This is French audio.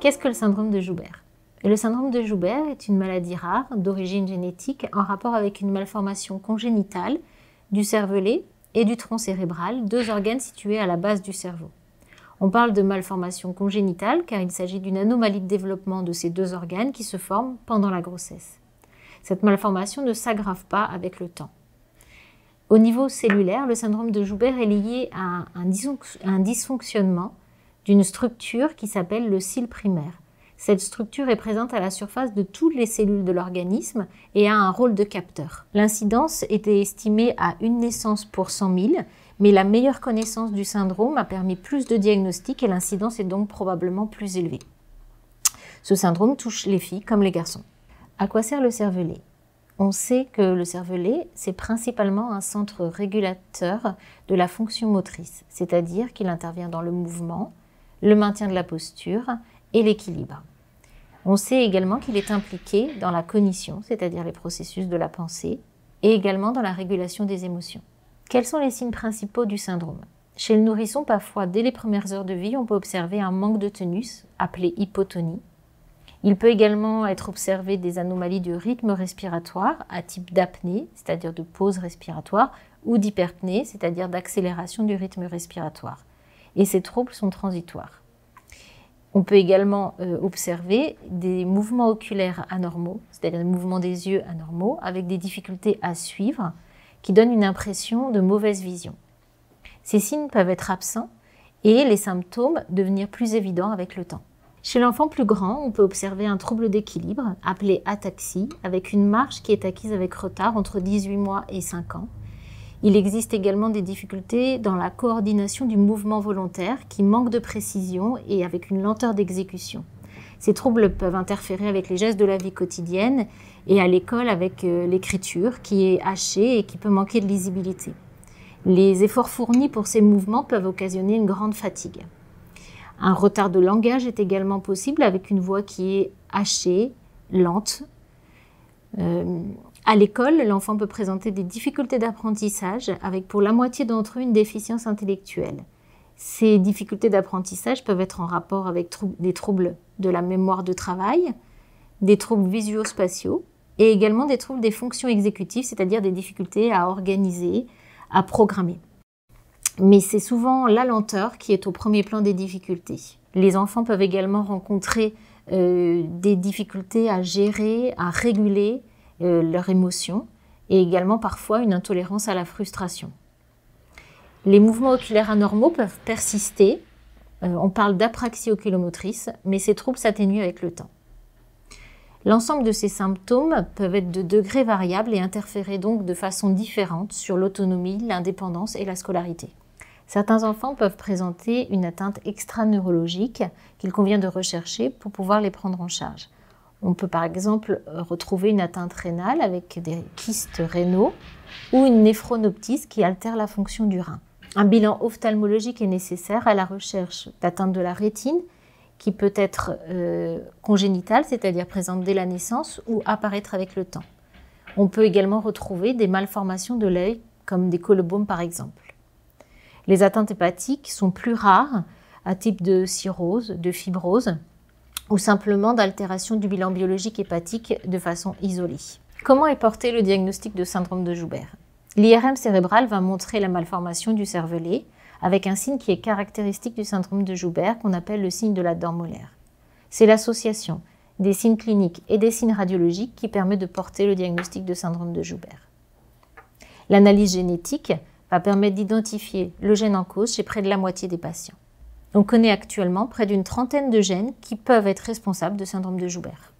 Qu'est-ce que le syndrome de Joubert Le syndrome de Joubert est une maladie rare d'origine génétique en rapport avec une malformation congénitale du cervelet et du tronc cérébral, deux organes situés à la base du cerveau. On parle de malformation congénitale car il s'agit d'une anomalie de développement de ces deux organes qui se forment pendant la grossesse. Cette malformation ne s'aggrave pas avec le temps. Au niveau cellulaire, le syndrome de Joubert est lié à un, dysfonctionnement d'une structure qui s'appelle le cil primaire. Cette structure est présente à la surface de toutes les cellules de l'organisme et a un rôle de capteur. L'incidence était estimée à une naissance pour 100 000, mais la meilleure connaissance du syndrome a permis plus de diagnostics et l'incidence est donc probablement plus élevée. Ce syndrome touche les filles comme les garçons. À quoi sert le cervelet On sait que le cervelet, c'est principalement un centre régulateur de la fonction motrice, c'est-à-dire qu'il intervient dans le mouvement, le maintien de la posture et l'équilibre. On sait également qu'il est impliqué dans la cognition, c'est-à-dire les processus de la pensée, et également dans la régulation des émotions. Quels sont les signes principaux du syndrome Chez le nourrisson, parfois dès les premières heures de vie, on peut observer un manque de tenus, appelé hypotonie. Il peut également être observé des anomalies du rythme respiratoire à type d'apnée, c'est-à-dire de pause respiratoire, ou d'hyperpnée, c'est-à-dire d'accélération du rythme respiratoire et ces troubles sont transitoires. On peut également euh, observer des mouvements oculaires anormaux, c'est-à-dire des mouvements des yeux anormaux, avec des difficultés à suivre, qui donnent une impression de mauvaise vision. Ces signes peuvent être absents et les symptômes devenir plus évidents avec le temps. Chez l'enfant plus grand, on peut observer un trouble d'équilibre appelé ataxie, avec une marche qui est acquise avec retard entre 18 mois et 5 ans, il existe également des difficultés dans la coordination du mouvement volontaire qui manque de précision et avec une lenteur d'exécution. Ces troubles peuvent interférer avec les gestes de la vie quotidienne et à l'école avec euh, l'écriture qui est hachée et qui peut manquer de lisibilité. Les efforts fournis pour ces mouvements peuvent occasionner une grande fatigue. Un retard de langage est également possible avec une voix qui est hachée, lente euh, à l'école, l'enfant peut présenter des difficultés d'apprentissage avec pour la moitié d'entre eux une déficience intellectuelle. Ces difficultés d'apprentissage peuvent être en rapport avec des troubles de la mémoire de travail, des troubles visuospatiaux et également des troubles des fonctions exécutives, c'est-à-dire des difficultés à organiser, à programmer. Mais c'est souvent la lenteur qui est au premier plan des difficultés. Les enfants peuvent également rencontrer euh, des difficultés à gérer, à réguler euh, leurs émotions et également parfois une intolérance à la frustration. Les mouvements oculaires anormaux peuvent persister. Euh, on parle d'apraxie oculomotrice, mais ces troubles s'atténuent avec le temps. L'ensemble de ces symptômes peuvent être de degrés variables et interférer donc de façon différente sur l'autonomie, l'indépendance et la scolarité. Certains enfants peuvent présenter une atteinte extra-neurologique qu'il convient de rechercher pour pouvoir les prendre en charge. On peut par exemple euh, retrouver une atteinte rénale avec des kystes rénaux ou une néphronoptise qui altère la fonction du rein. Un bilan ophtalmologique est nécessaire à la recherche d'atteinte de la rétine qui peut être euh, congénitale, c'est-à-dire présente dès la naissance ou apparaître avec le temps. On peut également retrouver des malformations de l'œil comme des colobomes par exemple. Les atteintes hépatiques sont plus rares à type de cirrhose, de fibrose ou simplement d'altération du bilan biologique hépatique de façon isolée. Comment est porté le diagnostic de syndrome de Joubert L'IRM cérébral va montrer la malformation du cervelet avec un signe qui est caractéristique du syndrome de Joubert qu'on appelle le signe de la dent molaire. C'est l'association des signes cliniques et des signes radiologiques qui permet de porter le diagnostic de syndrome de Joubert. L'analyse génétique va permettre d'identifier le gène en cause chez près de la moitié des patients. On connaît actuellement près d'une trentaine de gènes qui peuvent être responsables de syndrome de Joubert.